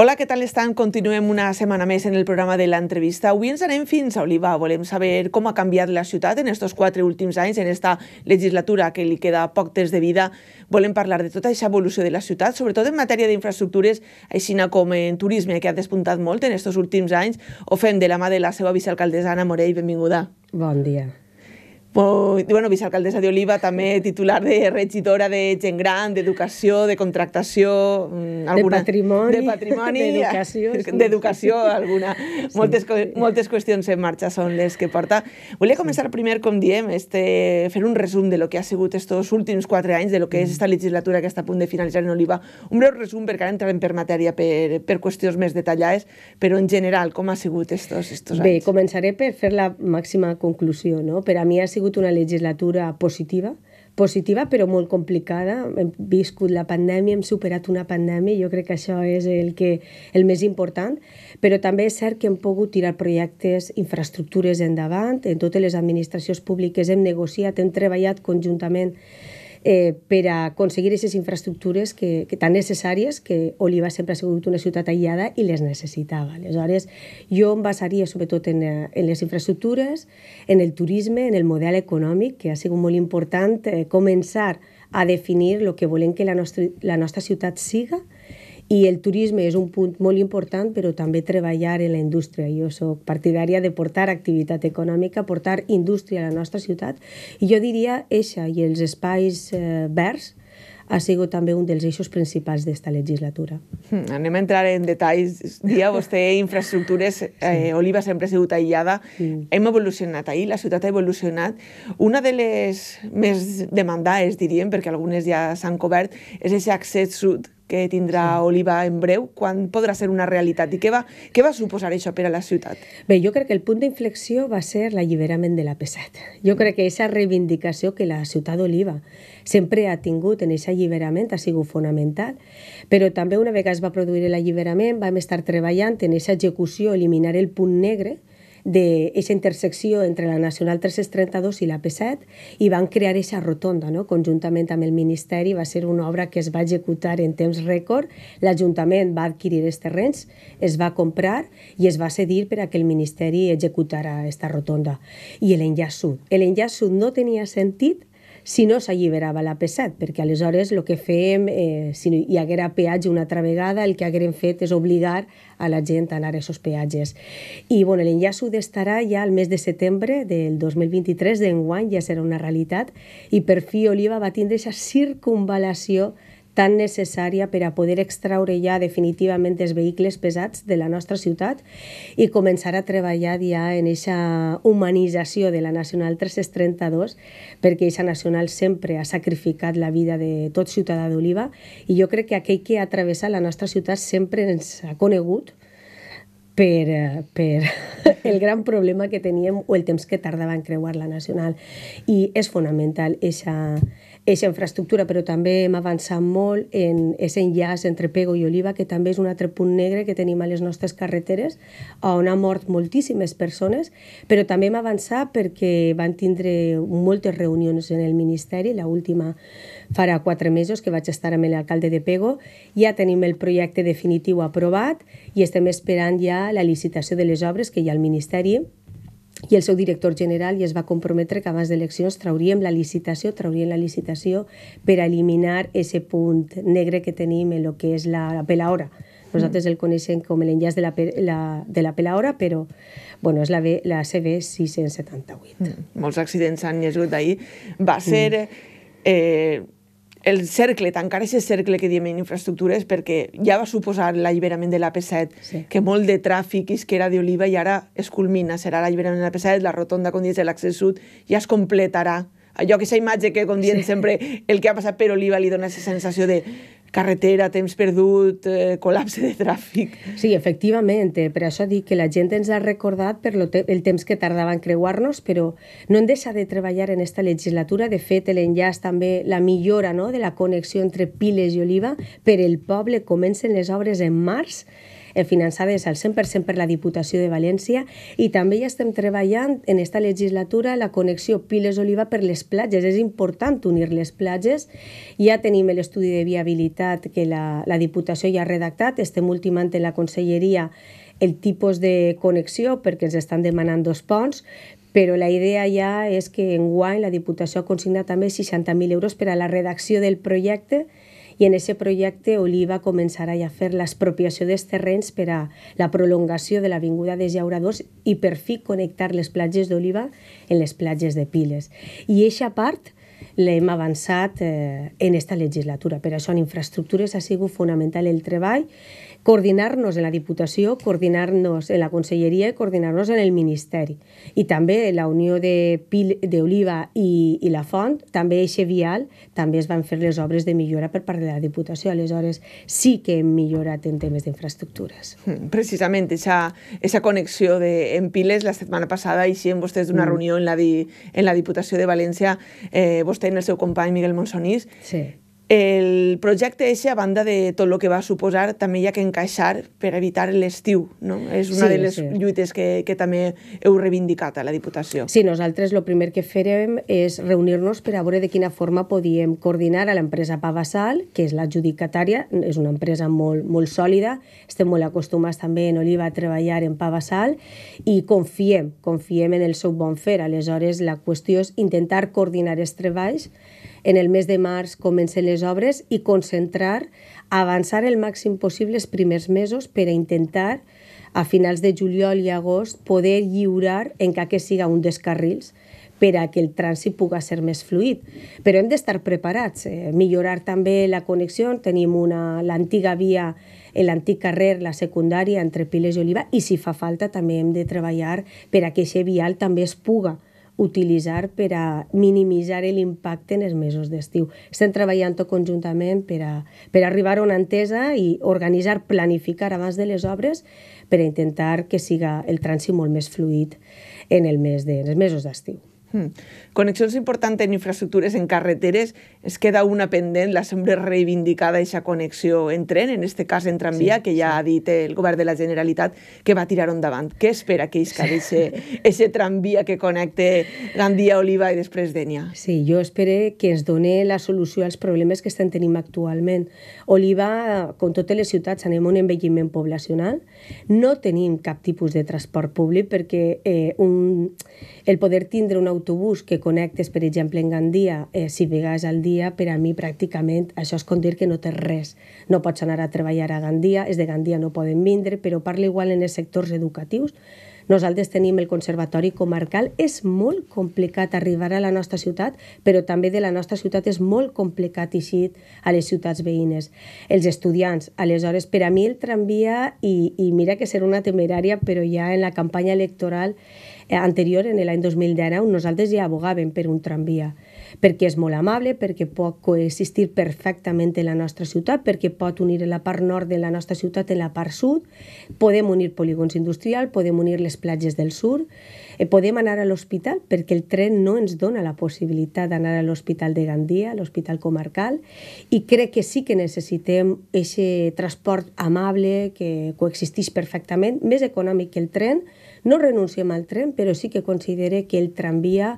Hola, què tal estan? Continuem una setmana més en el programa de l'entrevista. Avui ens anem fins a Oliva. Volem saber com ha canviat la ciutat en aquests quatre últims anys, en aquesta legislatura que li queda poc temps de vida. Volem parlar de tota aquesta evolució de la ciutat, sobretot en matèria d'infraestructures, així com en turisme, que ha despuntat molt en aquests últims anys. Ho fem de la mà de la seva vicealcaldessa, Ana Morell. Benvinguda. Bon dia bueno, vicealcaldessa d'Oliva, també titular de regidora de gent gran, d'educació, de contractació... Mm, alguna, de patrimoni. De patrimoni. D'educació. Sí. alguna. Sí. Moltes, moltes qüestions en marxa són les que porta. Volia començar primer, com diem, este, fer un resum de lo que ha sigut estos últims quatre anys, de lo que és mm. esta legislatura que està a punt de finalitzar en Oliva. Un breu resum, perquè ara entrarem per matèria, per, per qüestions més detallades, però en general, com ha sigut estos, estos anys? Bé, començaré per fer la màxima conclusió, no? Per a mi ha sigut sigut una legislatura positiva, positiva però molt complicada. Hem viscut la pandèmia, hem superat una pandèmia, i jo crec que això és el, que, el més important, però també és cert que hem pogut tirar projectes, infraestructures endavant, en totes les administracions públiques hem negociat, hem treballat conjuntament eh, per a aconseguir aquestes infraestructures que, que tan necessàries que Oliva sempre ha sigut una ciutat aïllada i les necessitava. Aleshores, jo em basaria sobretot en, eh, en les infraestructures, en el turisme, en el model econòmic, que ha sigut molt important eh, començar a definir el que volem que la nostra, la nostra ciutat siga, i el turisme és un punt molt important, però també treballar en la indústria. Jo sóc partidària de portar activitat econòmica, portar indústria a la nostra ciutat, i jo diria eixa i els espais eh, verds ha sigut també un dels eixos principals d'esta legislatura. Hmm, anem a entrar en detalls. Dia, vostè, infraestructures, eh, sí. eh, Oliva sempre ha sigut aïllada. Sí. Hem evolucionat ahir, la ciutat ha evolucionat. Una de les més demandades, diríem, perquè algunes ja s'han cobert, és aquest accés sud que tindrà sí. Oliva en breu, quan podrà ser una realitat? I què va, què va suposar això per a la ciutat? Bé, jo crec que el punt d'inflexió va ser l'alliberament de la pesat. Jo crec que aquesta reivindicació que la ciutat d'Oliva sempre ha tingut en aquest alliberament ha sigut fonamental, però també una vegada es va produir l'alliberament vam estar treballant en aquesta execució, eliminar el punt negre, d'aquesta intersecció entre la Nacional 332 i la P7 i van crear aquesta rotonda, no? conjuntament amb el Ministeri, va ser una obra que es va executar en temps rècord, l'Ajuntament va adquirir els terrenys, es va comprar i es va cedir per a que el Ministeri executara aquesta rotonda. I l'enllaç sud. L'enllaç sud no tenia sentit si no s'alliberava la 7 perquè aleshores el que fèiem, eh, si hi haguera peatge una altra vegada, el que haguerem fet és obligar a la gent a anar a aquests peatges. I bueno, l'enllaç sud estarà ja al mes de setembre del 2023, d'enguany ja serà una realitat, i per fi Oliva va tindre aquesta circunvalació tan necessària per a poder extraure ja definitivament els vehicles pesats de la nostra ciutat i començar a treballar ja en aquesta humanització de la Nacional 332 perquè aquesta nacional sempre ha sacrificat la vida de tot ciutadà d'Oliva i jo crec que aquell que ha travessat la nostra ciutat sempre ens ha conegut per, per el gran problema que teníem o el temps que tardava en creuar la nacional. I és fonamental aquesta és infraestructura, però també hem avançat molt en aquest enllaç entre Pego i Oliva, que també és un altre punt negre que tenim a les nostres carreteres, on han mort moltíssimes persones, però també hem avançat perquè van tindre moltes reunions en el Ministeri, la última farà quatre mesos que vaig estar amb l'alcalde de Pego, ja tenim el projecte definitiu aprovat i estem esperant ja la licitació de les obres que hi ha al Ministeri i el seu director general i es va comprometre que abans d'eleccions trauríem la licitació, trauríem la licitació per eliminar ese punt negre que tenim en lo que és la pelaora. Nosaltres el coneixem com l'enllaç de la, la, de la pelaora, però bueno, és la, B, la CB 678. Mm. Molts accidents han llegut ahir. Va ser... Mm. Eh, el cercle, tancar aquest cercle que diem en infraestructures, perquè ja va suposar l'alliberament de l'AP7, sí. que molt de tràfic és que era d'Oliva i ara es culmina, serà l'alliberament de l'AP7, la rotonda, com dius, l'accés sud, ja es completarà. Allò, aquesta imatge que, com sí. sempre, el que ha passat per Oliva li dona aquesta sensació de carretera, temps perdut, eh, col·lapse de tràfic. Sí, efectivament, eh? per això dic que la gent ens ha recordat per te el temps que tardava en creuar-nos, però no hem deixat de treballar en aquesta legislatura. De fet, l'enllaç també, la millora no?, de la connexió entre Piles i Oliva, per el poble comencen les obres en març, Eh, finançades al 100% per la Diputació de València i també ja estem treballant en esta legislatura la connexió Piles-Oliva per les platges. És important unir les platges. Ja tenim l'estudi de viabilitat que la, la Diputació ja ha redactat. Estem ultimant en la Conselleria el tipus de connexió perquè ens estan demanant dos ponts, però la idea ja és que en guany la Diputació ha consignat també 60.000 euros per a la redacció del projecte i en aquest projecte Oliva començarà ja a fer l'expropiació dels terrenys per a la prolongació de l'Avinguda de Llauradors i per fi connectar les platges d'Oliva en les platges de Piles. I aquesta part l'hem avançat eh, en esta legislatura. Per això en infraestructures ha sigut fonamental el treball, coordinar-nos en la Diputació, coordinar-nos en la Conselleria i coordinar-nos en el Ministeri. I també la Unió de Pil d'Oliva i, i la Font, també eixe vial, també es van fer les obres de millora per part de la Diputació. Aleshores, sí que hem millorat en temes d'infraestructures. Hmm, precisament, esa, esa connexió de, en Piles la setmana passada i si en vostès d'una mm. reunió en la, di, en la Diputació de València eh, vostè i el seu company Miguel Monsonís, sí. El projecte és a banda de tot el que va suposar, també hi ha que encaixar per evitar l'estiu, no? És una sí, de les sí. lluites que, que també heu reivindicat a la Diputació. Sí, nosaltres el primer que farem és reunir-nos per a veure de quina forma podíem coordinar a l'empresa Pavasal, que és l'adjudicatària, és una empresa molt, molt sòlida, estem molt acostumats també en Oliva a treballar en Pavasal i confiem, confiem en el seu bon fer. Aleshores, la qüestió és intentar coordinar els treballs en el mes de març comencen les obres i concentrar, avançar el màxim possible els primers mesos per a intentar a finals de juliol i agost poder lliurar en cas que siga un dels carrils per a que el trànsit pugui ser més fluid. Però hem d'estar preparats, eh? millorar també la connexió, tenim l'antiga via, eh, l'antic carrer, la secundària entre Piles i Oliva, i si fa falta també hem de treballar per a que aquest vial també es puga utilitzar per a minimitzar l'impacte en els mesos d'estiu. Estem treballant tot conjuntament per a, per a arribar a una entesa i organitzar, planificar abans de les obres per a intentar que siga el trànsit molt més fluid en, el mes de, en els mesos d'estiu. Hmm. Connexions importants en infraestructures en carreteres, es queda una pendent, la sembla reivindicada aquesta connexió en tren, en este cas en tramvia, sí, que ja sí. ha dit el govern de la Generalitat que va tirar endavant. Què espera que isca aquest tramvia que connecte Gandia, Oliva i després Dènia? Sí, jo espero que ens doni la solució als problemes que estem tenim actualment. Oliva, com totes les ciutats, anem a un envelliment poblacional, no tenim cap tipus de transport públic perquè eh, un, el poder tindre una autobús que connectes, per exemple, en Gandia, eh, si vegades al dia, per a mi pràcticament això és com dir que no tens res. No pots anar a treballar a Gandia, és de Gandia no poden vindre, però parla igual en els sectors educatius. Nosaltres tenim el Conservatori Comarcal. És molt complicat arribar a la nostra ciutat, però també de la nostra ciutat és molt complicat eixir a les ciutats veïnes. Els estudiants, aleshores, per a mi el tramvia, i, i mira que ser una temerària, però ja en la campanya electoral anterior, en l'any 2019, nosaltres ja abogàvem per un tramvia perquè és molt amable, perquè pot coexistir perfectament en la nostra ciutat, perquè pot unir la part nord de la nostra ciutat en la part sud, podem unir polígons industrial, podem unir les platges del sud, eh, podem anar a l'hospital perquè el tren no ens dona la possibilitat d'anar a l'hospital de Gandia, a l'hospital comarcal, i crec que sí que necessitem aquest transport amable que coexisteix perfectament, més econòmic que el tren, no renunciem al tren, però sí que considere que el tramvia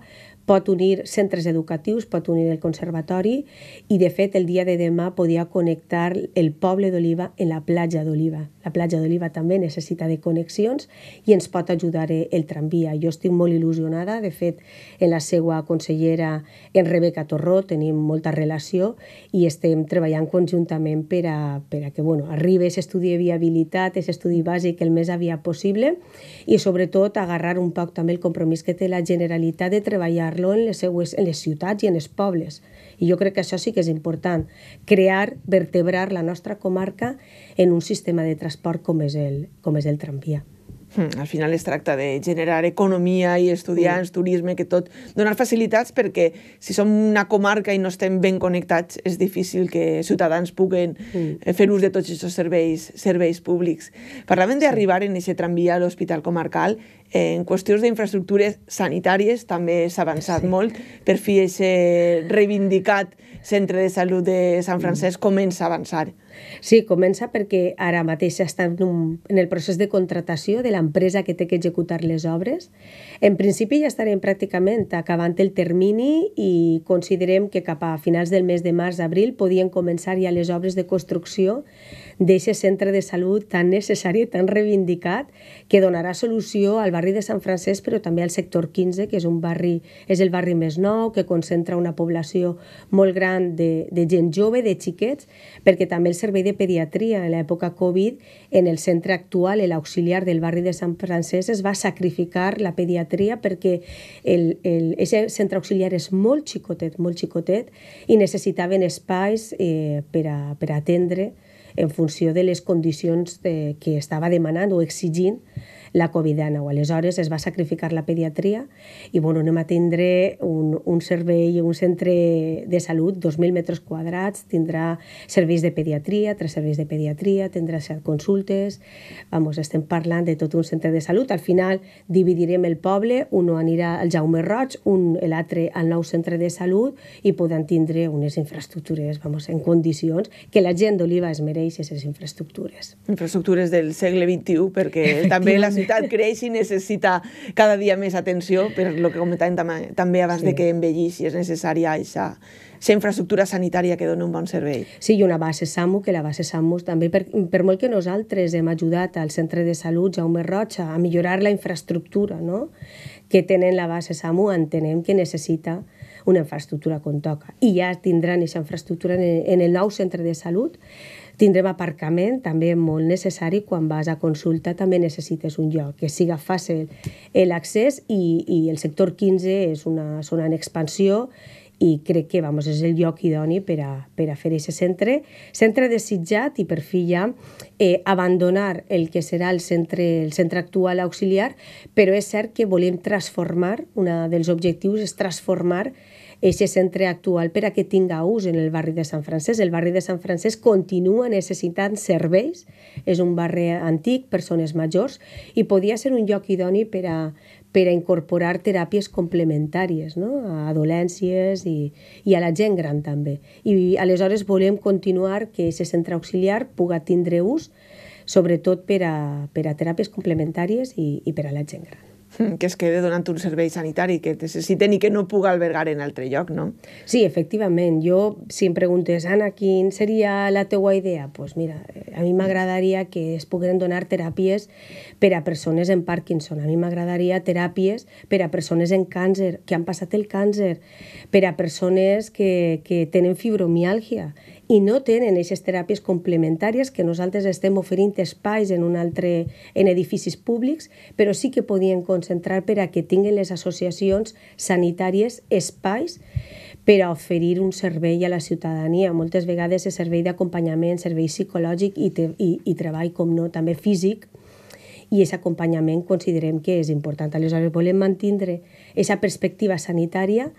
pot unir centres educatius, pot unir el conservatori i, de fet, el dia de demà podia connectar el poble d'Oliva en la platja d'Oliva. La platja d'Oliva també necessita de connexions i ens pot ajudar eh, el tramvia. Jo estic molt il·lusionada, de fet, en la seva consellera, en Rebeca Torró, tenim molta relació i estem treballant conjuntament per a, per a que bueno, arribi aquest estudi de viabilitat, aquest estudi bàsic el més aviat possible i, sobretot, agarrar un poc també el compromís que té la Generalitat de treballar lo en, les seues, en les ciutats i en els pobles. I jo crec que això sí que és important, crear, vertebrar la nostra comarca en un sistema de transport com és el, com és el tramvia. Hmm, al final es tracta de generar economia i estudiants, sí. Mm. turisme, que tot... Donar facilitats perquè si som una comarca i no estem ben connectats és difícil que ciutadans puguen sí. Mm. Eh, fer ús de tots aquests serveis, serveis públics. Parlàvem sí. d'arribar en aquest tramvia a l'Hospital Comarcal Eh, en qüestions d'infraestructures sanitàries també s'ha avançat sí. molt. Per fi aquest reivindicat centre de salut de Sant mm. Francesc comença a avançar. Sí, comença perquè ara mateix està en, un, en el procés de contratació de l'empresa que té que executar les obres. En principi ja estarem pràcticament acabant el termini i considerem que cap a finals del mes de març-abril podien començar ja les obres de construcció d'aquest centre de salut tan necessari i tan reivindicat que donarà solució al barri de Sant Francesc però també al sector 15, que és un barri és el barri més nou, que concentra una població molt gran de, de gent jove, de xiquets, perquè també el servei de pediatria en l'època Covid en el centre actual, l'auxiliar del barri de Sant Francesc, es va sacrificar la pediatria perquè el, el, el centre auxiliar és molt xicotet, molt xicotet, i necessitaven espais eh, per, a, per a atendre en funció de les condicions de, que estava demanant o exigint la Covid-19. Aleshores es va sacrificar la pediatria i bueno, anem a tindre un, un servei, un centre de salut, 2.000 metres quadrats, tindrà serveis de pediatria, tres serveis de pediatria, tindrà set consultes, vamos, estem parlant de tot un centre de salut. Al final dividirem el poble, un anirà al Jaume Roig, un l'altre al nou centre de salut i podran tindre unes infraestructures vamos, en condicions que la gent d'Oliva es mereix aquestes infraestructures. Infraestructures del segle XXI, perquè també la ciutat creix i necessita cada dia més atenció, per lo que comentàvem tam també abans sí. de que envellís i és necessària aquesta, la infraestructura sanitària que dona un bon servei. Sí, i una base SAMU, que la base SAMU també, per, per molt que nosaltres hem ajudat al centre de salut Jaume Rocha a millorar la infraestructura no? que tenen la base SAMU, entenem que necessita una infraestructura com toca. I ja tindran aquesta infraestructura en el nou centre de salut Tindrem aparcament, també molt necessari, quan vas a consulta també necessites un lloc que siga fàcil eh, l'accés i, i el sector 15 és una zona en expansió i crec que vamos, és el lloc idoni per a, per a fer aquest centre. Centre desitjat i per fi ja eh, abandonar el que serà el centre, el centre actual auxiliar, però és cert que volem transformar, un dels objectius és transformar aquest centre actual per a que tinga ús en el barri de Sant Francesc. El barri de Sant Francesc continua necessitant serveis, és un barri antic, persones majors, i podia ser un lloc idoni per a, per a incorporar teràpies complementàries no? a adolències i, i a la gent gran també. I aleshores volem continuar que aquest centre auxiliar puga tindre ús sobretot per a, per a teràpies complementàries i, i per a la gent gran. que es quede donant un servei sanitari que necessiten i que no puga albergar en altre lloc, no? Sí, efectivament. Jo, si em preguntes, Anna, quin seria la teua idea? Doncs pues mira, eh, a mi m'agradaria que es pogueren donar teràpies per a persones en Parkinson. A mi m'agradaria teràpies per a persones en càncer, que han passat el càncer, per a persones que, que tenen fibromiàlgia i no tenen aquestes teràpies complementàries que nosaltres estem oferint espais en, un altre, en edificis públics, però sí que podien concentrar per a que tinguin les associacions sanitàries espais per a oferir un servei a la ciutadania. Moltes vegades és servei d'acompanyament, servei psicològic i, te, i, i treball, com no, també físic, i aquest acompanyament considerem que és important. Aleshores, volem mantindre aquesta perspectiva sanitària,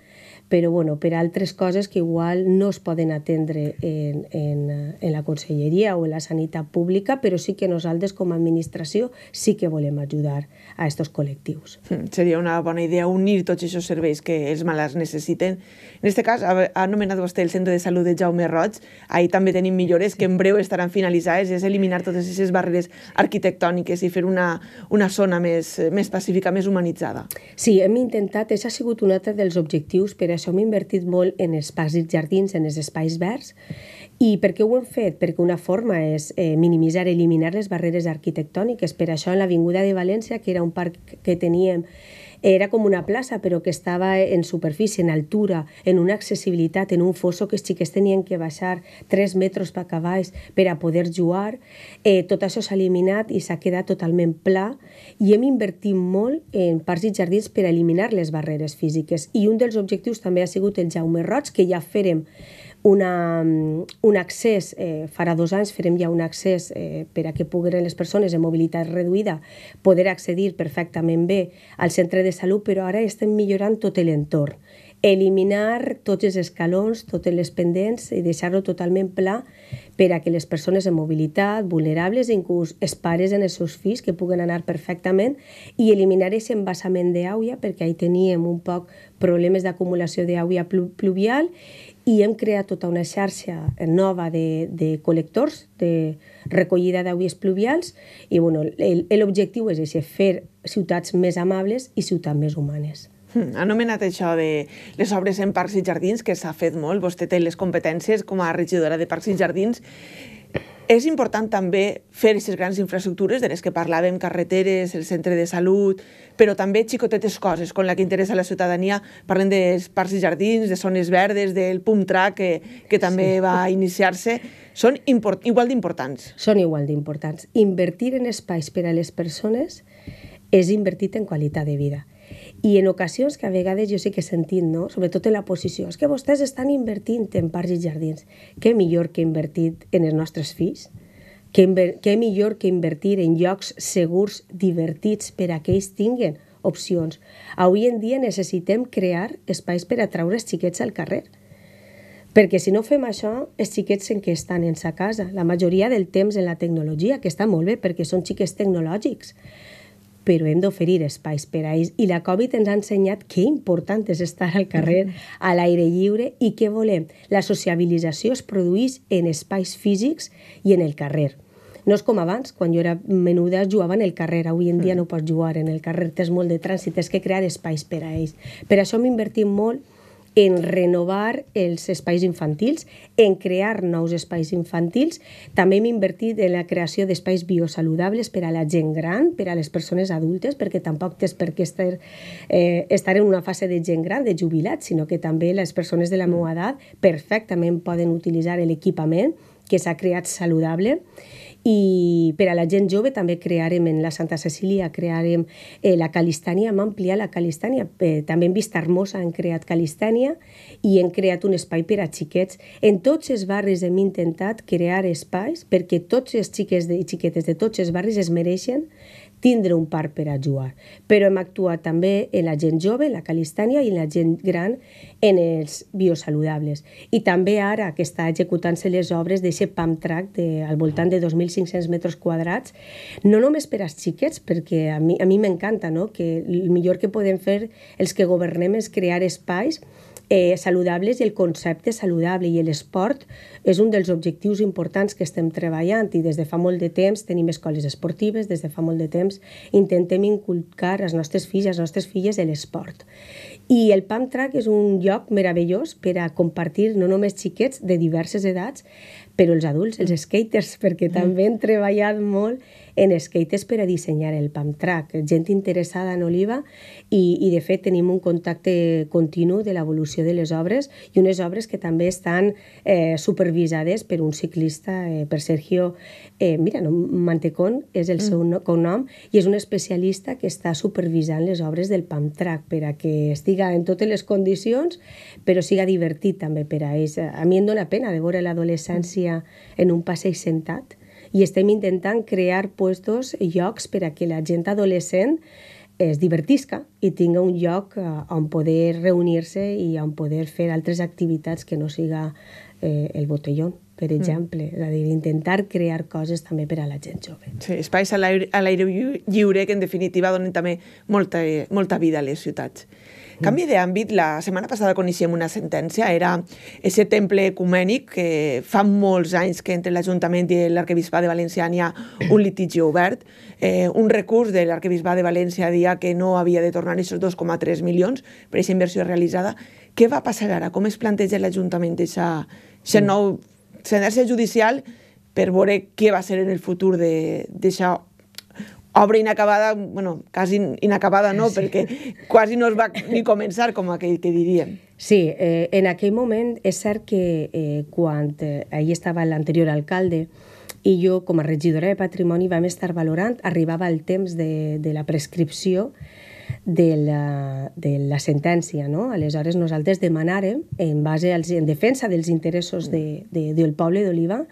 però bueno, per altres coses que igual no es poden atendre en, en, eh, en la conselleria o en la sanitat pública, però sí que nosaltres com a administració sí que volem ajudar a estos col·lectius. Hmm, seria una bona idea unir tots aquests serveis que els malalts necessiten. En aquest cas, ha anomenat vostè el Centre de Salut de Jaume Roig. Ahir també tenim millores que en breu estaran finalitzades. És eliminar totes aquestes barreres arquitectòniques i fer una, una zona més, més pacífica, més humanitzada. Sí, hem intentat, això ha sigut un altre dels objectius, per això hem invertit molt en espais jardins, en els espais verds, i per què ho hem fet? Perquè una forma és eh, minimitzar, eliminar les barreres arquitectòniques. Per això en l'Avinguda de València, que era un parc que teníem, era com una plaça, però que estava en superfície, en altura, en una accessibilitat, en un fosso que els xiquets tenien que baixar 3 metres per cavall per a poder jugar. Eh, tot això s'ha eliminat i s'ha quedat totalment pla i hem invertit molt en parcs i jardins per eliminar les barreres físiques. I un dels objectius també ha sigut el Jaume Roig, que ja fèrem una, mm, un accés, eh, farà dos anys farem ja un accés eh, per a que pogueren les persones amb mobilitat reduïda poder accedir perfectament bé al centre de salut, però ara estem millorant tot l'entorn. Eliminar tots els escalons, totes les pendents i deixar-lo totalment pla per a que les persones amb mobilitat, vulnerables, inclús els pares en els seus fills, que puguen anar perfectament, i eliminar aquest embassament d'aigua, perquè ahí teníem un poc problemes d'acumulació d'aigua plu pluvial, i hem creat tota una xarxa nova de, de col·lectors de recollida d'aigües pluvials i bueno, l'objectiu és ese, fer ciutats més amables i ciutats més humanes. Ha hmm, anomenat això de les obres en parcs i jardins, que s'ha fet molt. Vostè té les competències com a regidora de parcs i jardins. És important també fer aquestes grans infraestructures de les que parlàvem, carreteres, el centre de salut, però també xicotetes coses com la que interessa la ciutadania. Parlem de parcs i jardins, de zones verdes, del pum track que, que també sí. va iniciar-se. Són import, igual d'importants. Són igual d'importants. Invertir en espais per a les persones és invertir en qualitat de vida. I en ocasions que a vegades jo sé que he sentit, no? sobretot en la posició, és que vostès estan invertint en parcs i jardins. Què millor que invertir en els nostres fills? Què, què millor que invertir en llocs segurs, divertits, per a que ells tinguen opcions? Avui en dia necessitem crear espais per atraure els xiquets al carrer. Perquè si no fem això, els xiquets en què estan en sa casa, la majoria del temps en la tecnologia, que està molt bé perquè són xiquets tecnològics, però hem d'oferir espais per a ells. I la Covid ens ha ensenyat que important és estar al carrer, a l'aire lliure, i què volem? La sociabilització es produeix en espais físics i en el carrer. No és com abans, quan jo era menuda jugava en el carrer, avui en dia no pots jugar en el carrer, tens molt de trànsit, tens que crear espais per a ells. Per això m'invertim molt en renovar els espais infantils, en crear nous espais infantils. També hem invertit en la creació d'espais biosaludables per a la gent gran, per a les persones adultes, perquè tampoc tens per què estar, eh, estar en una fase de gent gran, de jubilat, sinó que també les persones de la mm. meva edat perfectament poden utilitzar l'equipament que s'ha creat saludable. I per a la gent jove també crearem en la Santa Cecília, crearem eh, la calistània, hem ampliat la calistània. Eh, també en Vista Hermosa hem creat calistània i hem creat un espai per a xiquets. En tots els barris hem intentat crear espais perquè tots els xiquets i xiquetes de tots els barris es mereixen tindre un parc per a jugar. Però hem actuat també en la gent jove, en la calistània i en la gent gran en els biosaludables. I també ara que està executant-se les obres d'aquest PAM track de, al voltant de 2.500 metres quadrats, no només per als xiquets, perquè a mi a mi m'encanta no? que el millor que podem fer els que governem és crear espais eh, saludables i el concepte saludable i l'esport és un dels objectius importants que estem treballant i des de fa molt de temps tenim escoles esportives, des de fa molt de temps intentem inculcar als nostres fills i les nostres filles l'esport. I el PAM Track és un lloc meravellós per a compartir no només xiquets de diverses edats, però els adults, els skaters, perquè també hem treballat molt en skates per a dissenyar el pump track, gent interessada en Oliva i, i de fet tenim un contacte continu de l'evolució de les obres i unes obres que també estan eh, supervisades per un ciclista, eh, per Sergio eh, mira, no, Mantecón és el mm. seu no, cognom i és un especialista que està supervisant les obres del pump track per a que estiga en totes les condicions però siga divertit també per a ells. A mi em dóna pena de veure l'adolescència en un passeig sentat i estem intentant crear puestos, llocs per a que la gent adolescent es divertisca i tinga un lloc eh, on poder reunir-se i on poder fer altres activitats que no siga eh, el botelló per mm. exemple. Mm. És a dir, intentar crear coses també per a la gent jove. Sí, espais a l'aire lliure que en definitiva donen també molta, eh, molta vida a les ciutats. Canvi d'àmbit, la setmana passada coneixíem una sentència, era ese temple ecumènic que fa molts anys que entre l'Ajuntament i l'Arquebisbat de València hi ha un litigi obert. Eh, un recurs de l'Arquebisbat de València dia que no havia de tornar aquests 2,3 milions per aquesta inversió realitzada. Què va passar ara? Com es planteja l'Ajuntament aquesta mm. nou sentència judicial per veure què va ser en el futur d'aquesta obra inacabada, bueno, quasi inacabada no, sí. perquè quasi no es va ni començar, com aquell que diríem. Sí, eh, en aquell moment és cert que eh, quan eh, ahir estava l'anterior alcalde i jo com a regidora de patrimoni vam estar valorant, arribava el temps de, de la prescripció de la, eh, de la sentència. No? Aleshores, nosaltres demanàrem, en, base als, en defensa dels interessos de, de, del poble d'Oliva,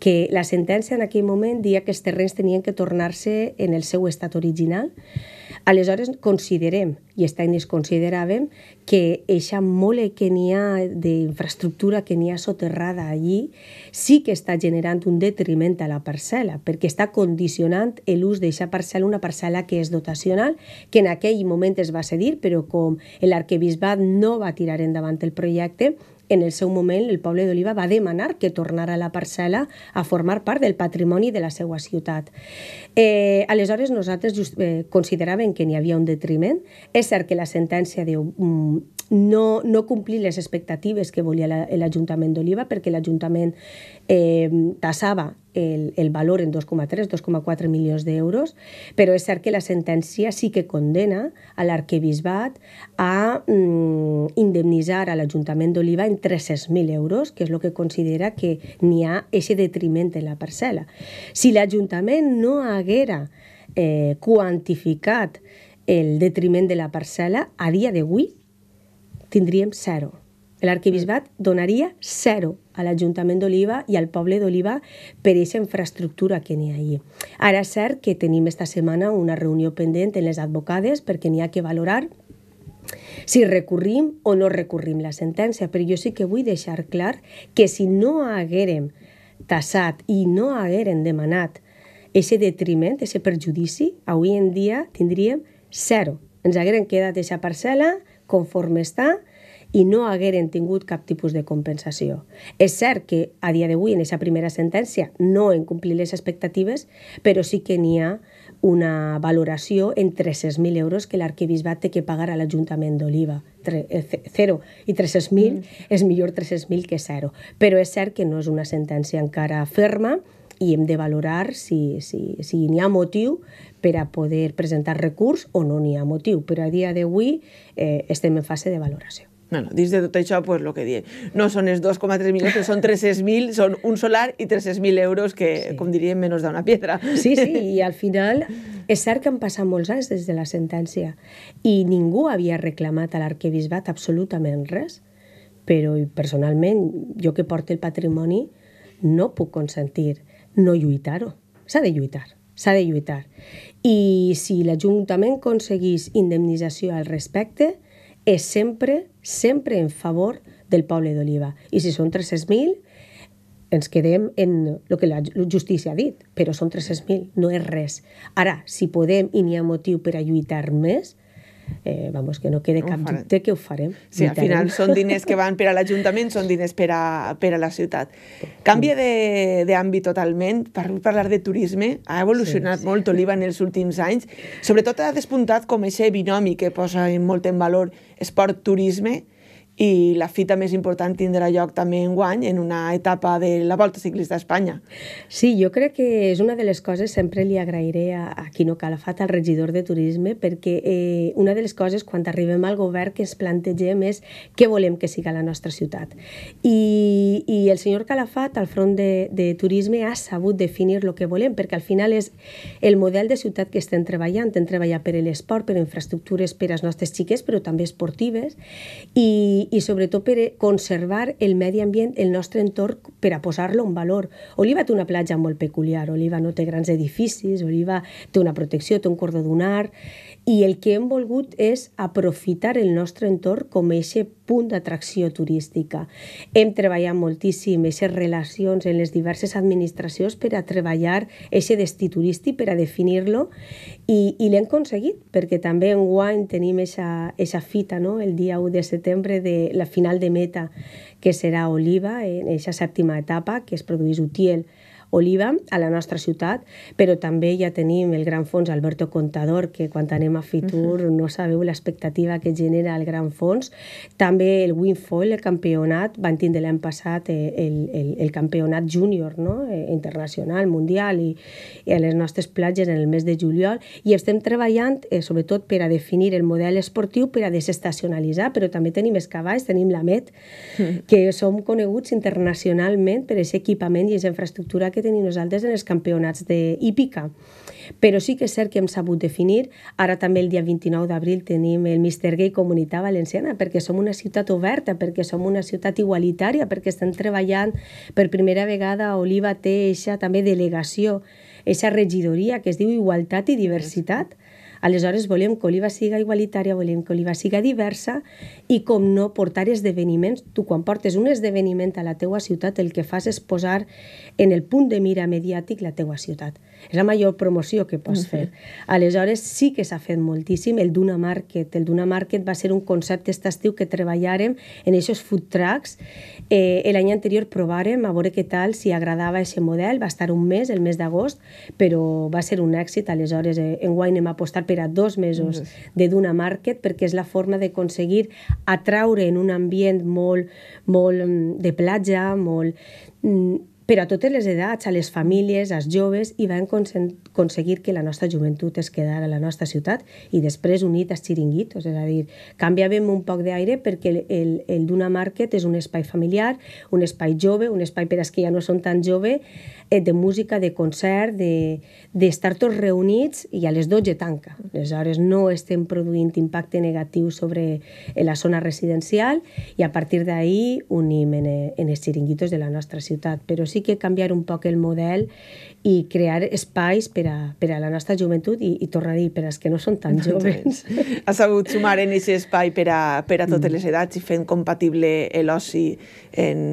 que la sentència en aquell moment dia que els terrenys tenien que tornar-se en el seu estat original, Aleshores, considerem, i els tècnics consideràvem, que eixa mole que n'hi ha d'infraestructura que n'hi ha soterrada allí sí que està generant un detriment a la parcel·la, perquè està condicionant l'ús d'eixa parcel·la, una parcel·la que és dotacional, que en aquell moment es va cedir, però com l'arquebisbat no va tirar endavant el projecte, en el seu moment, el poble d'Oliva va demanar que tornara la parcel·la a formar part del patrimoni de la seva ciutat. Eh, aleshores, nosaltres just, eh, consideràvem que n'hi havia un detriment. És cert que la sentència diu no, no complir les expectatives que volia l'Ajuntament d'Oliva perquè l'Ajuntament eh, tasava el, el valor en 2,3-2,4 milions d'euros, però és cert que la sentència sí que condena a l'arquebisbat a mm, indemnitzar a l'Ajuntament d'Oliva en 300.000 euros, que és el que considera que n'hi ha aquest detriment en la parcel·la. Si l'Ajuntament no haguera eh, quantificat el detriment de la parcel·la, a dia d'avui tindríem zero. L'arquebisbat mm. donaria zero a l'Ajuntament d'Oliva i al poble d'Oliva per aquesta infraestructura que n'hi ha allà. Ara és cert que tenim esta setmana una reunió pendent en les advocades perquè n'hi ha que valorar si recurrim o no recurrim la sentència, però jo sí que vull deixar clar que si no haguérem tassat i no haguérem demanat ese detriment, ese perjudici, avui en dia tindríem zero. Ens haguérem quedat aquesta parcel·la, conforme està i no hagueren tingut cap tipus de compensació. És cert que a dia d'avui, en aquesta primera sentència, no en complir les expectatives, però sí que n'hi ha una valoració en 300.000 euros que l'arquebisbat té que pagar a l'Ajuntament d'Oliva. 0 eh, i 300.000 mm. és millor 300.000 que 0. Però és cert que no és una sentència encara ferma, i hem de valorar si, si, si n'hi ha motiu per a poder presentar recurs o no n'hi ha motiu, però a dia d'avui eh, estem en fase de valoració. No, no, dins de tot això, pues, lo que diem. No són els 2,3 milions, però són 300.000, són un solar i 300.000 euros, que, sí. com diríem, menys d'una pedra. Sí, sí, i al final és cert que han passat molts anys des de la sentència i ningú havia reclamat a l'arquebisbat absolutament res, però personalment, jo que porto el patrimoni, no puc consentir no lluitar-ho. S'ha de lluitar, s'ha de lluitar. I si l'Ajuntament aconseguís indemnització al respecte, és sempre, sempre en favor del poble d'Oliva. I si són 300.000, ens quedem en el que la justícia ha dit, però són 300.000, no és res. Ara, si podem i n'hi ha motiu per a lluitar més, eh, vamos, que no quede cap dubte que ho farem. Sí, al final són diners que van per a l'Ajuntament, són diners per a, per a la ciutat. Canvia d'àmbit totalment, per parlar de turisme, ha evolucionat sí, sí. molt Oliva en els últims anys, sobretot ha despuntat com aquest binomi que posa molt en valor esport-turisme, i la fita més important tindrà lloc també en guany en una etapa de la Volta Ciclista d'Espanya. Sí, jo crec que és una de les coses, sempre li agrairé a, a Quino Calafat, al regidor de Turisme, perquè eh, una de les coses quan arribem al govern que ens plantegem és què volem que siga la nostra ciutat. I, i el senyor Calafat, al front de, de Turisme, ha sabut definir el que volem, perquè al final és el model de ciutat que estem treballant. Hem treballat per l'esport, per infraestructures per als nostres xiquets, però també esportives, i, i sobretot per eh, conservar el medi ambient, el nostre entorn, per a posar-lo en valor. Oliva té una platja molt peculiar, Oliva no té grans edificis, Oliva té una protecció, té un cordó art, i el que hem volgut és aprofitar el nostre entorn com a aquest punt d'atracció turística. Hem treballat moltíssim aquestes relacions en les diverses administracions per a treballar aquest destí turístic, per a definir-lo, i, i l'hem aconseguit, perquè també en guany tenim aquesta fita, no? el dia 1 de setembre, de la final de meta, que serà Oliva, en aquesta sèptima etapa, que es produeix Utiel, Oliva, a la nostra ciutat, però també ja tenim el gran fons Alberto Contador, que quan anem a Fitur uh -huh. no sabeu l'expectativa que genera el gran fons. També el Winfoil, el campionat, van tindre l'any passat eh, el, el, el campionat júnior no? Eh, internacional, mundial, i, i a les nostres platges en el mes de juliol, i estem treballant eh, sobretot per a definir el model esportiu per a desestacionalitzar, però també tenim els cavalls, tenim la MET, uh mm. -huh. que som coneguts internacionalment per aquest equipament i aquesta infraestructura que que tenim nosaltres en els campionats d'hípica. Però sí que és cert que hem sabut definir. Ara també el dia 29 d'abril tenim el Mister Gay Comunitat Valenciana, perquè som una ciutat oberta, perquè som una ciutat igualitària, perquè estem treballant per primera vegada Oliva té eixa també delegació, eixa regidoria que es diu Igualtat i Diversitat, Aleshores, volem que Oliva siga igualitària, volem que Oliva siga diversa i, com no, portar esdeveniments. Tu, quan portes un esdeveniment a la teua ciutat, el que fas és posar en el punt de mira mediàtic la teua ciutat. És la major promoció que pots uh -huh. fer. Aleshores, sí que s'ha fet moltíssim el Duna Market. El Duna Market va ser un concepte aquest estiu que treballàrem en aquests food trucks. Eh, L'any anterior provàrem a veure què tal, si agradava aquest model. Va estar un mes, el mes d'agost, però va ser un èxit. Aleshores, eh, en guany hem apostat per a dos mesos uh -huh. de Duna Market perquè és la forma d'aconseguir atraure en un ambient molt, molt mm, de platja, molt mm, per a totes les edats, a les famílies, als joves, i van aconseguir que la nostra joventut es quedara a la nostra ciutat i després unit als xiringuitos, és a dir, canviàvem un poc d'aire perquè el, el, el d'una market és un espai familiar, un espai jove, un espai per als que ja no són tan jove, eh, de música, de concert, d'estar de, de tots reunits i a les 12 tanca. Aleshores no estem produint impacte negatiu sobre eh, la zona residencial i a partir d'ahir unim en, eh, en els xiringuitos de la nostra ciutat, però sí sí que canviar un poc el model i crear espais per a, per a la nostra joventut i, i tornar a dir, per als que no són tan no, joves. Ha sabut sumar en aquest espai per a, per a totes mm. les edats i fent compatible l'oci en,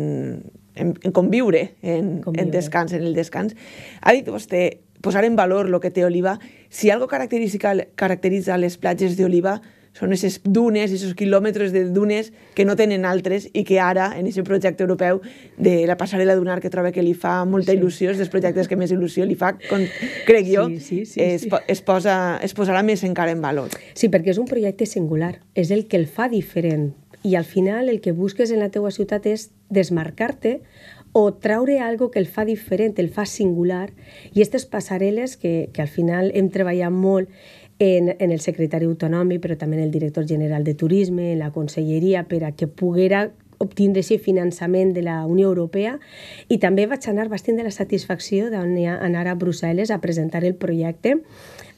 en, en conviure, en, conviure. en descans, en el descans. Ha dit vostè posar en valor el que té Oliva. Si algo caracteritza, caracteritza les platges d'Oliva, són aquestes dunes, aquests quilòmetres de dunes que no tenen altres i que ara, en aquest projecte europeu de la passarel·la dunar que troba que li fa molta il·lusió, és dels projectes que més il·lusió li fa, com, crec jo, sí, sí, sí, es, es, posa, es posarà més encara en valor. Sí, perquè és un projecte singular, és el que el fa diferent i al final el que busques en la teua ciutat és desmarcar-te o traure algo que el fa diferent, el fa singular. I aquestes passarel·les que, que al final hem treballat molt en, en el secretari autonòmic, però també en el director general de turisme, en la conselleria, per a que poguera obtindre aquest finançament de la Unió Europea i també vaig anar bastint de la satisfacció d'anar a Brussel·les a presentar el projecte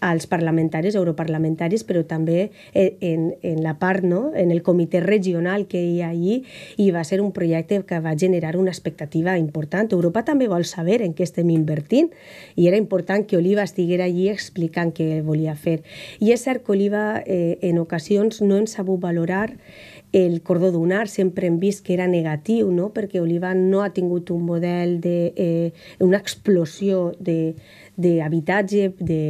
als parlamentaris, europarlamentaris, però també e-, en, en la part, no? en el comitè regional que hi ha allí, i va ser un projecte que va generar una expectativa important. Europa també vol saber en què estem invertint i era important que Oliva estiguera allí explicant què volia fer. I és cert que Oliva eh, en ocasions no ens sabut valorar el cordó d'unar sempre hem vist que era negatiu, no? perquè Oliva no ha tingut un model de... Eh, una explosió d'habitatge, de, de,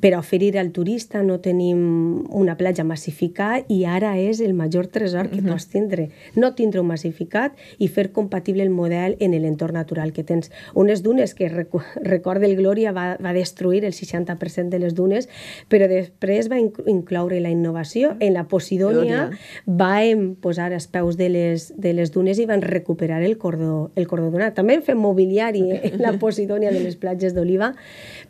per a oferir al turista, no tenim una platja massificada i ara és el major tresor que uh -huh. pots tindre. No tindre un massificat i fer compatible el model en l'entorn natural que tens. Unes dunes que, recorda el Glòria, va, va destruir el 60% de les dunes, però després va incloure la innovació. En la Posidònia vam posar els peus de les, de les dunes i van recuperar el cordó, el cordó donat. També fem mobiliari en la Posidònia de les platges d'Oliva,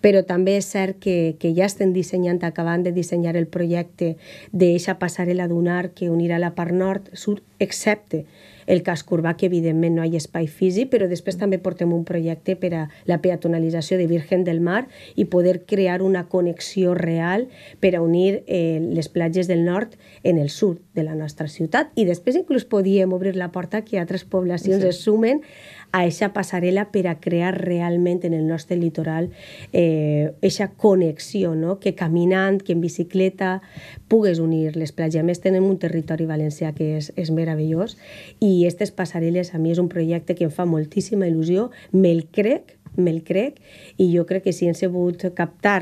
però també és cert que, que ja estem dissenyant, acabant de dissenyar el projecte d'eixa passarel·la d'un arc que unirà la part nord, sud, excepte el casc urbà, que evidentment no hi ha espai físic, però després també portem un projecte per a la peatonalització de Virgen del Mar i poder crear una connexió real per a unir eh, les platges del nord en el sud de la nostra ciutat. I després inclús podíem obrir la porta que altres poblacions sí. es sumen a aquesta passarel·la per a crear realment en el nostre litoral aquesta eh, connexió, no? que caminant, que en bicicleta, pugues unir les platges. A més, tenim un territori valencià que és, és meravellós i i aquestes passarel·les a mi és un projecte que em fa moltíssima il·lusió, me'l crec, me'l crec, i jo crec que si ens he pogut captar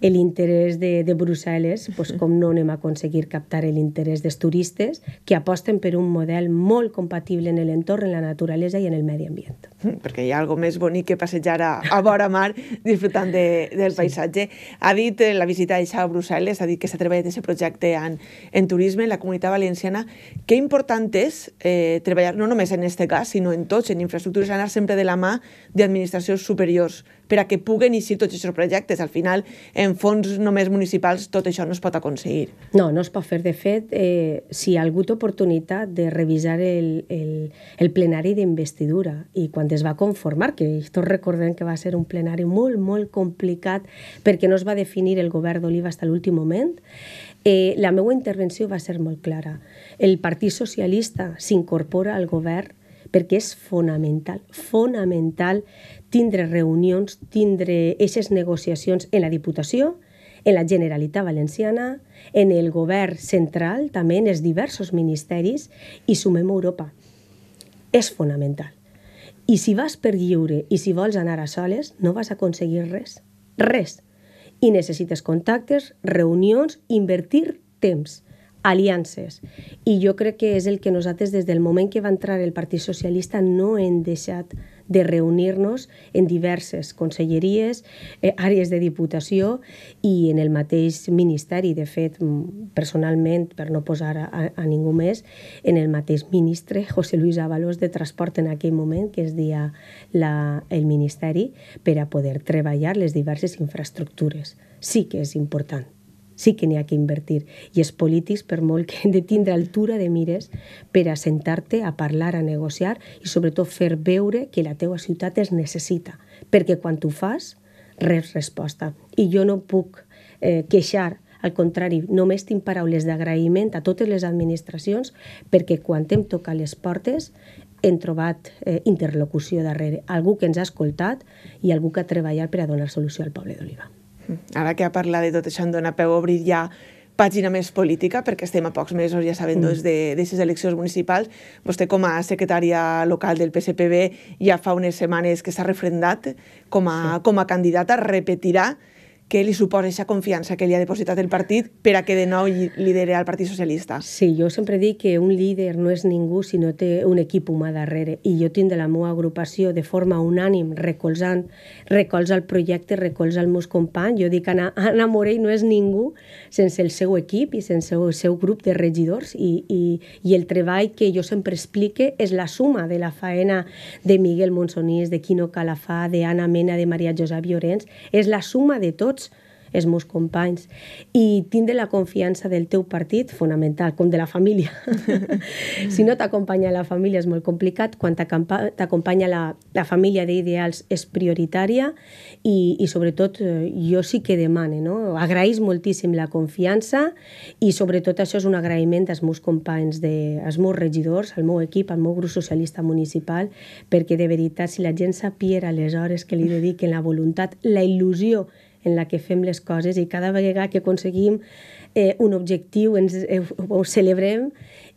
l'interès de, de Brussel·les, doncs com no anem a aconseguir captar l'interès dels turistes que aposten per un model molt compatible en l'entorn, en la naturalesa i en el medi ambient. Mm, perquè hi ha alguna més bonic que passejar a, a vora mar disfrutant de, del sí. paisatge. Ha dit eh, la visita de a Brussel·les, ha dit que s'ha treballat en aquest projecte en, en turisme, en la comunitat valenciana. Que important és eh, treballar no només en aquest cas, sinó en tots, en infraestructures, anar sempre de la mà d'administracions superiors per a que puguen iniciar tots aquests projectes. Al final, en fons només municipals, tot això no es pot aconseguir. No, no es pot fer. De fet, eh, si hi ha hagut oportunitat de revisar el, el, el plenari d'investidura i quan es va conformar, que tots recordem que va ser un plenari molt, molt complicat perquè no es va definir el govern d'Oliva fins a l'últim moment, eh, la meva intervenció va ser molt clara. El Partit Socialista s'incorpora al govern perquè és fonamental, fonamental tindre reunions, tindre aquestes negociacions en la Diputació, en la Generalitat Valenciana, en el govern central, també en els diversos ministeris, i sumem Europa. És fonamental. I si vas per lliure i si vols anar a soles, no vas aconseguir res. Res. I necessites contactes, reunions, invertir temps, aliances. I jo crec que és el que nosaltres, des del moment que va entrar el Partit Socialista, no hem deixat de reunir-nos en diverses conselleries, eh, àrees de diputació i en el mateix ministeri, de fet, personalment, per no posar a, a ningú més, en el mateix ministre, José Luis Avalós, de Transport en aquell moment, que es dia la, el ministeri, per a poder treballar les diverses infraestructures. Sí que és important sí que n'hi ha que invertir. I els polítics, per molt que hem de tindre altura de mires per a te a parlar, a negociar i sobretot fer veure que la teua ciutat es necessita, perquè quan tu fas res resposta. I jo no puc eh, queixar al contrari, només tinc paraules d'agraïment a totes les administracions perquè quan hem tocat les portes hem trobat eh, interlocució darrere, algú que ens ha escoltat i algú que ha treballat per a donar solució al poble d'Oliva. Ara que ha parlat de tot això em dona peu a obrir ja pàgina més política, perquè estem a pocs mesos, ja sabem, doncs, mm. doncs, d'aquestes eleccions municipals. Vostè, com a secretària local del PSPB, ja fa unes setmanes que s'ha refrendat com a, sí. com a candidata, repetirà què li suposa aquesta confiança que li ha depositat el partit per a que de nou lideri el Partit Socialista? Sí, jo sempre dic que un líder no és ningú si no té un equip humà darrere i jo tinc de la meva agrupació de forma unànim, recolzant, recolza el projecte, recolza els meus companys. Jo dic Anna, Anna Morell no és ningú sense el seu equip i sense el seu grup de regidors i, i, i el treball que jo sempre explique és la suma de la faena de Miguel Monsonís, de Quino Calafà, de Mena, de Maria Josep Llorenç, és la suma de tot tots els meus companys i tindre la confiança del teu partit fonamental, com de la família si no t'acompanya la família és molt complicat, quan t'acompanya la, la família d'ideals és prioritària i, i sobretot eh, jo sí que demane no? agraeix moltíssim la confiança i sobretot això és un agraïment als meus companys, de, als meus regidors al meu equip, al meu grup socialista municipal perquè de veritat si la gent sapiera les hores que li dediquen la voluntat, la il·lusió en la que fem les coses i cada vegada que aconseguim eh, un objectiu ens, eh, ho celebrem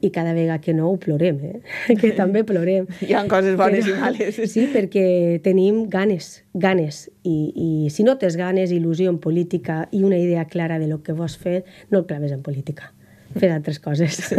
i cada vegada que no ho plorem, eh? que també plorem. Hi ha coses bones Però, i males. Sí, perquè tenim ganes, ganes. I, I si no tens ganes, il·lusió en política i una idea clara de lo que vols fer, no el claves en política fer altres coses. Sí.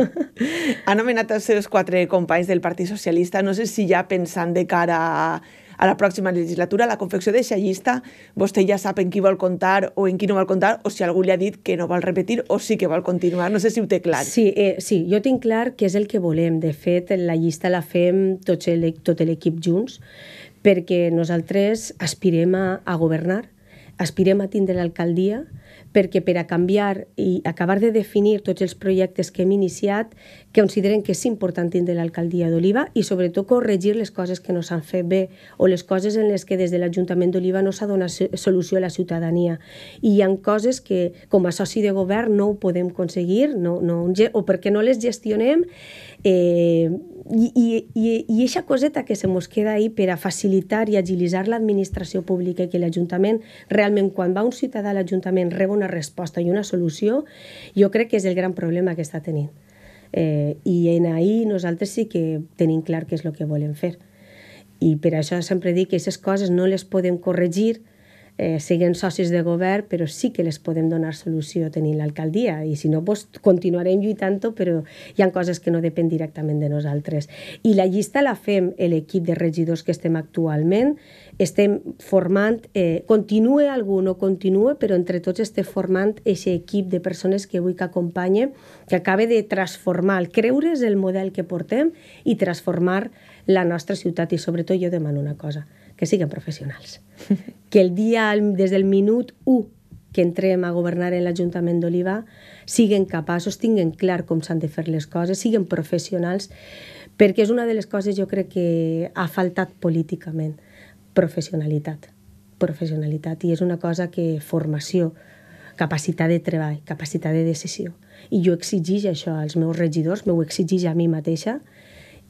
Han nomenat els seus quatre companys del Partit Socialista. No sé si ja pensant de cara a a la pròxima legislatura, la confecció d'aquesta llista, vostè ja sap en qui vol comptar o en qui no vol comptar, o si algú li ha dit que no vol repetir o sí que vol continuar. No sé si ho té clar. Sí, eh, sí jo tinc clar que és el que volem. De fet, la llista la fem tots el, tot l'equip junts, perquè nosaltres aspirem a, a governar, aspirem a tindre l'alcaldia, perquè per a canviar i acabar de definir tots els projectes que hem iniciat que consideren que és important tindre l'alcaldia d'Oliva i sobretot corregir les coses que no s'han fet bé o les coses en les que des de l'Ajuntament d'Oliva no s'ha donat solució a la ciutadania. I hi ha coses que com a soci de govern no ho podem aconseguir no, no, o perquè no les gestionem eh, i, i, i eixa coseta que se mos queda ahí per a facilitar i agilitzar l'administració pública i que l'Ajuntament realment quan va un ciutadà a l'Ajuntament reba una resposta i una solució, jo crec que és el gran problema que està tenint. Eh, I en ahir nosaltres sí que tenim clar què és el que volem fer. I per això sempre dic que aquestes coses no les podem corregir, eh, siguen socis de govern, però sí que les podem donar solució tenint l'alcaldia i si no, pues, doncs, continuarem lluitant però hi han coses que no depèn directament de nosaltres. I la llista la fem l'equip de regidors que estem actualment, estem formant, eh, continue algú, no continue, però entre tots estem formant aquest equip de persones que vull que acompanye, que acabe de transformar, el creure's el model que portem i transformar la nostra ciutat. I sobretot jo demano una cosa, que siguin professionals. Que el dia, des del minut 1 que entrem a governar en l'Ajuntament d'Oliva, siguin capaços, tinguen clar com s'han de fer les coses, siguin professionals, perquè és una de les coses jo crec que ha faltat políticament professionalitat. Professionalitat, i és una cosa que formació, capacitat de treball, capacitat de decisió. I jo exigeix això als meus regidors, m'ho exigeix a mi mateixa,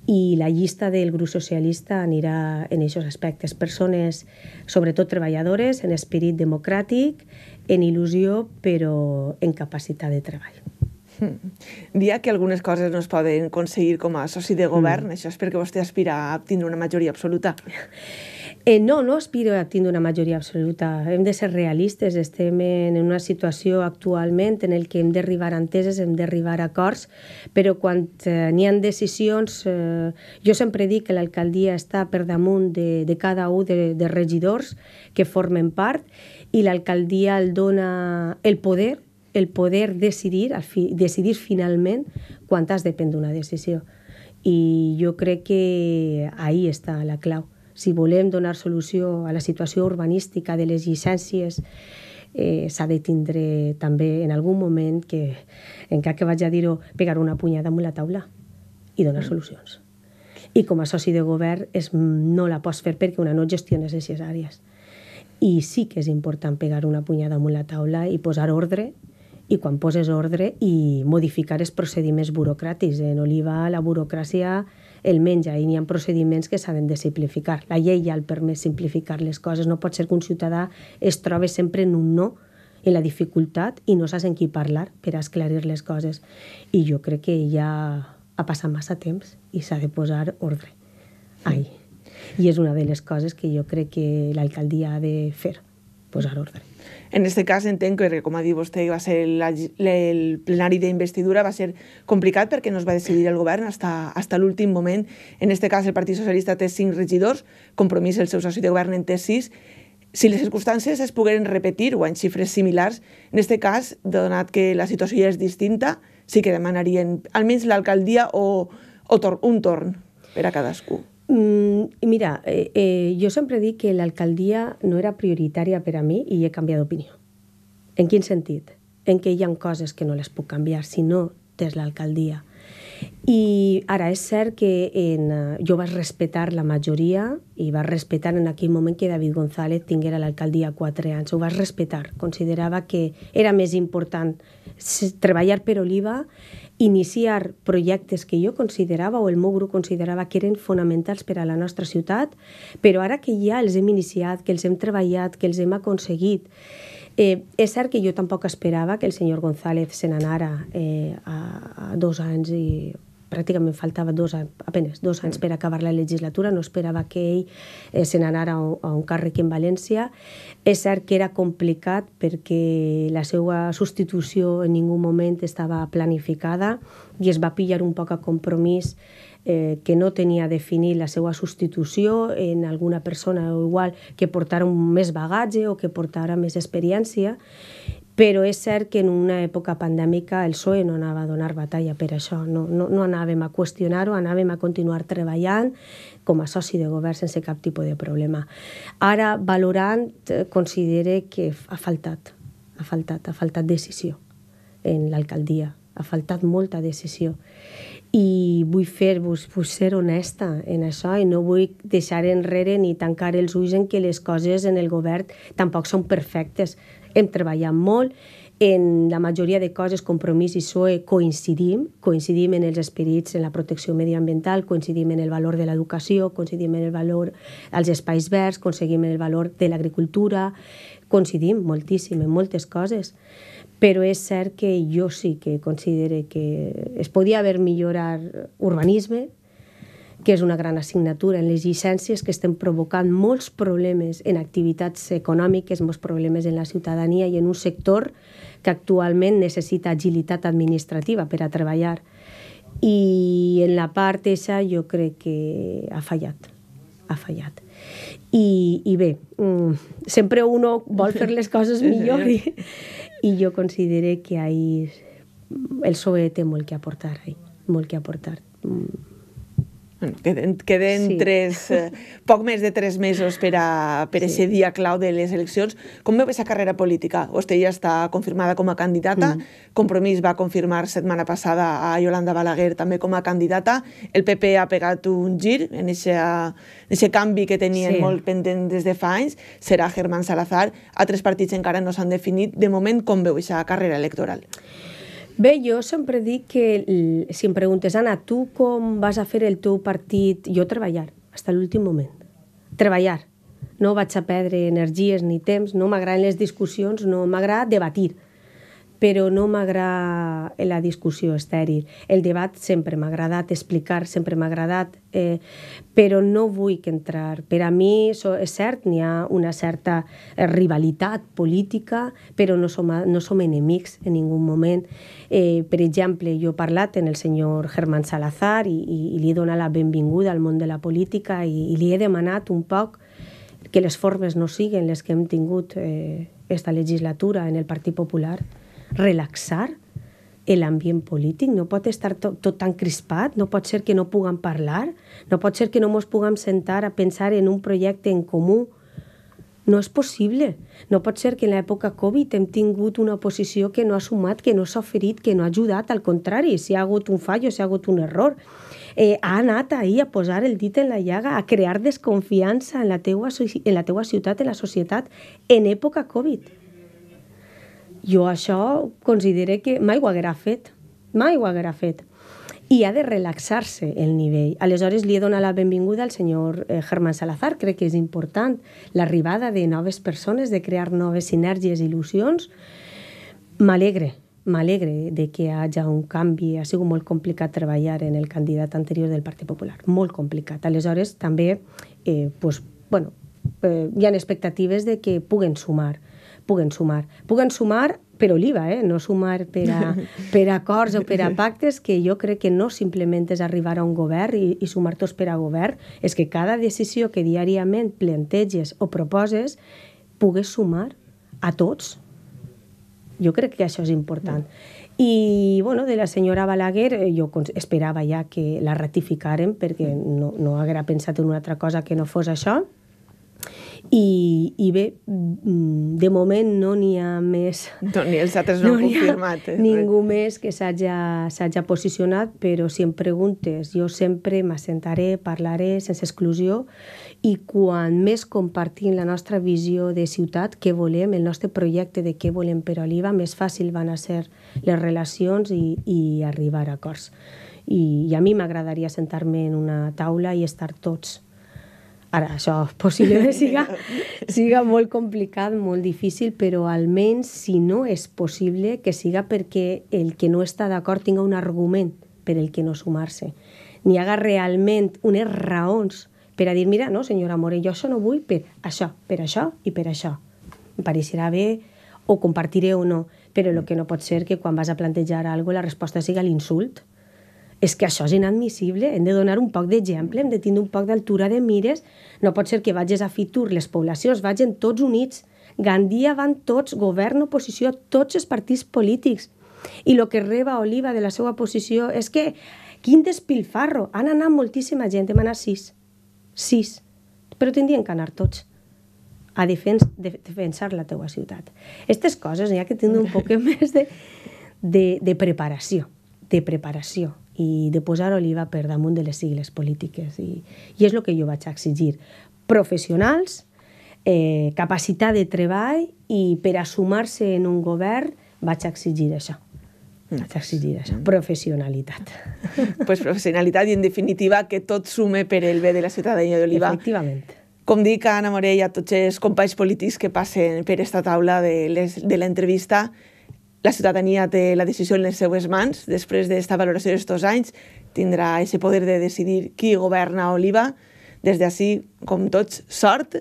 i la llista del grup socialista anirà en aquests aspectes. Persones, sobretot treballadores, en esperit democràtic, en il·lusió, però en capacitat de treball. Mm. Dia que algunes coses no es poden aconseguir com a soci de govern, mm. això és perquè vostè aspira a obtenir una majoria absoluta. Eh, no, no aspiro a tindre una majoria absoluta. Hem de ser realistes. Estem en una situació actualment en el que hem d'arribar a enteses, hem d'arribar a acords, però quan eh, n'hi han decisions... Eh, jo sempre dic que l'alcaldia està per damunt de, de cada un de, de regidors que formen part i l'alcaldia el dona el poder el poder decidir, el fi, decidir finalment quan has de prendre una decisió. I jo crec que ahí està la clau. Si volem donar solució a la situació urbanística de les llicències, eh, s'ha de tindre també en algun moment que, encara que vaig a dir-ho, pegar una punyada amb la taula i donar mm. solucions. I com a soci de govern és, no la pots fer perquè una no gestiones aquestes àrees. I sí que és important pegar una punyada amb la taula i posar ordre i quan poses ordre i modificar els procediments burocràtics. En Oliva la burocràcia el menja i n'hi ha procediments que s'han de simplificar. La llei ja el permet simplificar les coses. No pot ser que un ciutadà es trobi sempre en un no, en la dificultat i no saps en qui parlar per esclarir les coses. I jo crec que ja ha passat massa temps i s'ha de posar ordre. Ai. I és una de les coses que jo crec que l'alcaldia ha de fer, posar ordre. En este cas entenc que, com ha dit vostè, va ser la, el plenari d'investidura va ser complicat perquè no es va decidir el govern hasta, hasta l'últim moment. En este cas el Partit Socialista té cinc regidors, Compromís, el seu soci de govern, en té sis, si les circumstàncies es pogueren repetir o en xifres similars, en aquest cas, donat que la situació ja és distinta, sí que demanarien almenys l'alcaldia o, o tor un torn per a cadascú. Mm, mira, eh, eh, jo sempre dic que l'alcaldia no era prioritària per a mi i he canviat d'opinió. En quin sentit? En què hi ha coses que no les puc canviar si no tens l'alcaldia. I ara és cert que en, eh, jo vaig respetar la majoria i vaig respetar en aquell moment que David González tinguera l'alcaldia 4 anys. Ho vaig respetar. Considerava que era més important treballar per Oliva, iniciar projectes que jo considerava o el meu grup considerava que eren fonamentals per a la nostra ciutat, però ara que ja els hem iniciat, que els hem treballat, que els hem aconseguit, Eh, és cert que jo tampoc esperava que el senyor González se n'anara eh, a, a dos anys i pràcticament faltava dos, apenes dos anys per acabar la legislatura, no esperava que ell eh, se n'anara a, a un càrrec en València. És cert que era complicat perquè la seva substitució en ningú moment estava planificada i es va pillar un poc a compromís eh, eh, que no tenia definit la seva substitució en alguna persona o igual que portara un més bagatge o que portara més experiència, però és cert que en una època pandèmica el PSOE no anava a donar batalla per això, no, no, no anàvem a qüestionar-ho, anàvem a continuar treballant com a soci de govern sense cap tipus de problema. Ara, valorant, eh, considere que ha faltat, ha faltat, ha faltat decisió en l'alcaldia, ha faltat molta decisió i vull fer, vos vull ser honesta en això i no vull deixar enrere ni tancar els ulls en que les coses en el govern tampoc són perfectes. Hem treballat molt, en la majoria de coses, Compromís i SOE, coincidim, coincidim en els esperits, en la protecció mediambiental, coincidim en el valor de l'educació, coincidim en el valor als espais verds, coincidim en el valor de l'agricultura, coincidim moltíssim en moltes coses però és cert que jo sí que considere que es podia haver millorar urbanisme, que és una gran assignatura en les llicències que estem provocant molts problemes en activitats econòmiques, molts problemes en la ciutadania i en un sector que actualment necessita agilitat administrativa per a treballar. I en la part aquesta jo crec que ha fallat, ha fallat. I, i bé, mm, sempre uno vol fer les coses millor i, i jo considero que ahí el sobre té molt que aportar, molt que aportar. Mm. Bueno, queden, queden sí. tres, eh, poc més de tres mesos per a per sí. dia clau de les eleccions. Com veu aquesta carrera política? Vostè ja està confirmada com a candidata. Mm. Compromís va confirmar setmana passada a Yolanda Balaguer també com a candidata. El PP ha pegat un gir en aquest canvi que tenien sí. molt pendent des de fa anys. Serà Germán Salazar. Altres partits encara no s'han definit. De moment, com veu aquesta carrera electoral? Bé, jo sempre dic que si em preguntes, Anna, tu com vas a fer el teu partit? Jo treballar, fins a l'últim moment. Treballar. No vaig a perdre energies ni temps, no m'agraden les discussions, no m'agrada debatir però no m'agrada la discussió estèril. El debat sempre m'ha agradat, explicar sempre m'ha agradat, eh, però no vull que entrar. Per a mi, so, és cert, n'hi ha una certa eh, rivalitat política, però no som, no som enemics en ningú moment. Eh, per exemple, jo he parlat en el senyor Germán Salazar i, i, i li he donat la benvinguda al món de la política i, i li he demanat un poc que les formes no siguin les que hem tingut eh, esta legislatura en el Partit Popular relaxar l'ambient polític, no pot estar tot, tot tan crispat, no pot ser que no puguem parlar, no pot ser que no ens puguem sentar a pensar en un projecte en comú. No és possible. No pot ser que en l'època Covid hem tingut una oposició que no ha sumat, que no s'ha oferit, que no ha ajudat, al contrari, si ha hagut un fallo, si ha hagut un error. Eh, ha anat ahir a posar el dit en la llaga, a crear desconfiança en la teua, en la teua ciutat, en la societat, en època Covid jo això considero que mai ho haguera fet, mai ho haguera fet. I ha de relaxar-se el nivell. Aleshores li he donat la benvinguda al senyor eh, Germán Salazar, crec que és important l'arribada de noves persones, de crear noves sinergies i il·lusions. M'alegre, m'alegre de que hi hagi un canvi. Ha sigut molt complicat treballar en el candidat anterior del Partit Popular, molt complicat. Aleshores, també, eh, pues, bueno, eh, hi ha expectatives de que puguen sumar puguen sumar. Puguen sumar per oliva, eh? no sumar per a, per a acords o per a pactes, que jo crec que no simplement és arribar a un govern i, i sumar tots per a govern, és que cada decisió que diàriament planteges o proposes pugues sumar a tots. Jo crec que això és important. I, bueno, de la senyora Balaguer, eh, jo esperava ja que la ratificaren perquè no, no haguera pensat en una altra cosa que no fos això, i, i bé, mm, de moment no n'hi ha més... No, ni els altres no, no han confirmat. Eh? Ningú més que s'hagi posicionat, però si em preguntes, jo sempre m'assentaré, parlaré sense exclusió i quan més compartim la nostra visió de ciutat, què volem, el nostre projecte de què volem per Oliva, més fàcil van a ser les relacions i, i arribar a acords. I, i a mi m'agradaria sentar-me en una taula i estar tots Ara, això és possible que siga, siga molt complicat, molt difícil, però almenys, si no és possible, que siga perquè el que no està d'acord tinga un argument per el que no sumar-se. N'hi haga realment unes raons per a dir, mira, no, senyora More, jo això no vull per això, per això i per això. Em pareixerà bé o compartiré o no, però el que no pot ser que quan vas a plantejar alguna cosa la resposta siga l'insult és que això és inadmissible, hem de donar un poc d'exemple, hem de tindre un poc d'altura de mires, no pot ser que vagis a Fitur, les poblacions vagin tots units, Gandia van tots, govern, oposició, tots els partits polítics. I el que reba Oliva de la seva posició és que quin despilfarro, han anat moltíssima gent, hem anat sis, sis, però tindrien que anar tots a defens, de, defensar la teua ciutat. Aquestes coses n'hi ha que tenir un poc més de, de, de preparació, de preparació i de posar Oliva per damunt de les sigles polítiques. I, i és el que jo vaig exigir. Professionals, eh, capacitat de treball i per a sumar-se en un govern vaig exigir això. Mm. Vaig exigir això, mm. professionalitat. Pues professionalitat i, en definitiva, que tot sume per el bé de la ciutadania d'Oliva. Efectivament. Com dic a Anna Morell a tots els companys polítics que passen per esta taula de l'entrevista, de la ciutadania té la decisió en les seues mans. Després d'esta valoració d'aquests anys, tindrà aquest poder de decidir qui governa Oliva. Des d'ací, com tots, sort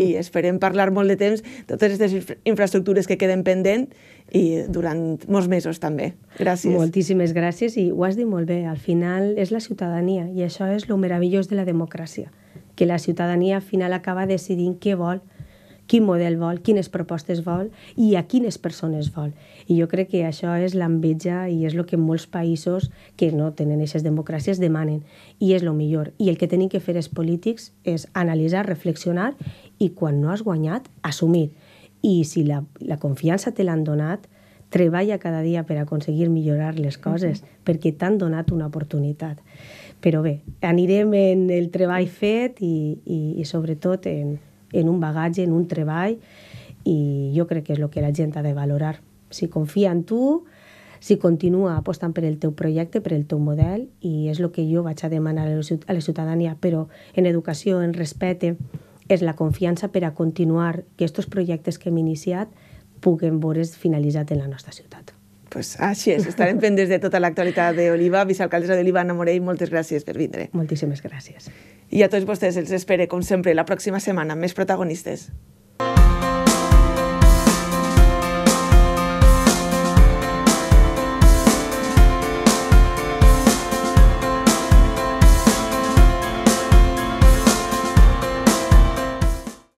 i esperem parlar molt de temps de totes aquestes infraestructures que queden pendent i durant molts mesos també. Gràcies. Moltíssimes gràcies i ho has dit molt bé. Al final és la ciutadania i això és lo meravellós de la democràcia, que la ciutadania al final acaba decidint què vol quin model vol, quines propostes vol i a quines persones vol. I jo crec que això és l'enveja i és el que molts països que no tenen aquestes democràcies demanen. I és el millor. I el que tenim que fer els polítics és analitzar, reflexionar i quan no has guanyat, assumir. I si la, la confiança te l'han donat, treballa cada dia per aconseguir millorar les coses, mm -hmm. perquè t'han donat una oportunitat. Però bé, anirem en el treball fet i, i, i sobretot en, en un bagatge, en un treball, i jo crec que és el que la gent ha de valorar. Si confia en tu, si continua apostant per el teu projecte, per el teu model, i és el que jo vaig a demanar a la ciutadania, però en educació, en respecte, és la confiança per a continuar que aquests projectes que hem iniciat puguen veure's finalitzat en la nostra ciutat. Pues així és, estarem pendents de tota l'actualitat d'Oliva. Vicealcaldessa d'Oliva, Anna Morell, moltes gràcies per vindre. Moltíssimes gràcies. I a tots vostès els espere, com sempre, la pròxima setmana amb més protagonistes.